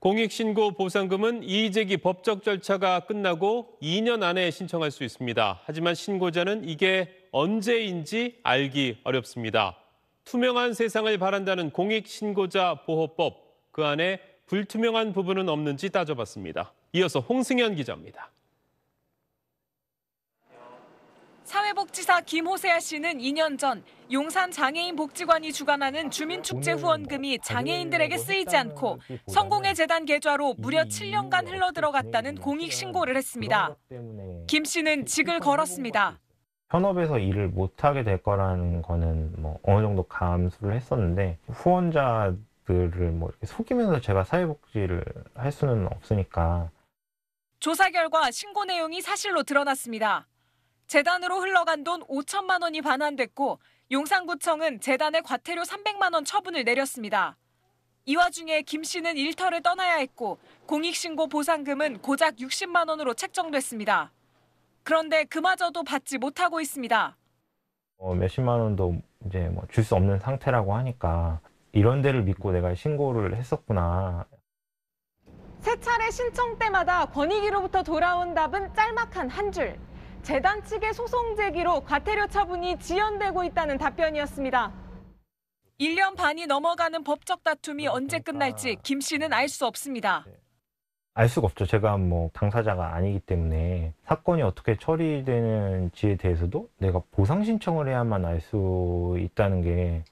공익신고 보상금은 이의제기 법적 절차가 끝나고 2년 안에 신청할 수 있습니다. 하지만 신고자는 이게 언제인지 알기 어렵습니다. 투명한 세상을 바란다는 공익신고자 보호법, 그 안에 불투명한 부분은 없는지 따져봤습니다. 이어서 홍승현 기자입니다. 사회복지사 김호세아 씨는 2년 전 용산 장애인 복지관이 주관하는 주민축제 후원금이 뭐 장애인들에게 쓰이지 뭐 않고 성공의 재단 계좌로 무려 7년간 흘러들어갔다는 공익 신고를 했습니다. 김 씨는 그 직을 걸었습니다. 현업에서 일을 못하게 될 거라는 거는 뭐 어느 정도 감수를 했었는데 후원자들을 뭐 속이면서 제가 사회복지를 할 수는 없으니까. 조사 결과 신고 내용이 사실로 드러났습니다. 재단으로 흘러간 돈 5천만 원이 반환됐고 용산구청은 재단에 과태료 300만 원 처분을 내렸습니다. 이 와중에 김 씨는 일터를 떠나야 했고 공익신고 보상금은 고작 60만 원으로 책정됐습니다. 그런데 그마저도 받지 못하고 있습니다. 어, 몇십만 원도 이제 뭐줄수 없는 상태라고 하니까 이런 데를 믿고 내가 신고를 했었구나. 세 차례 신청 때마다 권익위로부터 돌아온 답은 짤막한 한 줄. 재단 측의 소송 제기로 과태료 처분이 지연되고 있다는 답변이었습니다. 1년 반이 넘어가는 법적 다툼이 언제 그러니까. 끝날지 김 씨는 알 수 없습니다. 네. 알 수가 없죠. 제가 뭐 당사자가 아니기 때문에 사건이 어떻게 처리되는지에 대해서도 내가 보상 신청을 해야만 알 수 있다는 게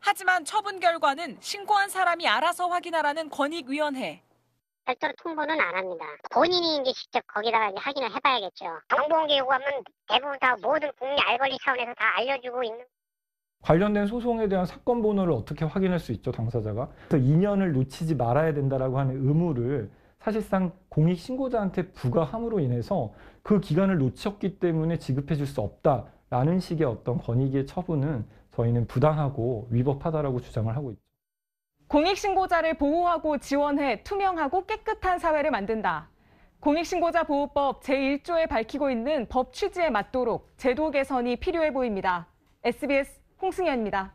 하지만 처분 결과는 신고한 사람이 알아서 확인하라는 권익위원회. 별도로 통보는 안 합니다. 본인이 이제 직접 거기다가 이제 확인을 해봐야겠죠. 정보공개 요구하면 대부분 다 모든 국민 알권리 차원에서 다 알려주고 있는 관련된 소송에 대한 사건 번호를 어떻게 확인할 수 있죠 당사자가 그래서 2년을 놓치지 말아야 된다라고 하는 의무를 사실상 공익신고자한테 부과함으로 인해서 그 기간을 놓쳤기 때문에 지급해 줄 수 없다라는 식의 어떤 권익의 처분은 저희는 부당하고 위법하다라고 주장을 하고 있죠. 공익신고자를 보호하고 지원해 투명하고 깨끗한 사회를 만든다. 공익신고자 보호법 제1조에 밝히고 있는 법 취지에 맞도록 제도 개선이 필요해 보입니다. SBS 홍승현입니다.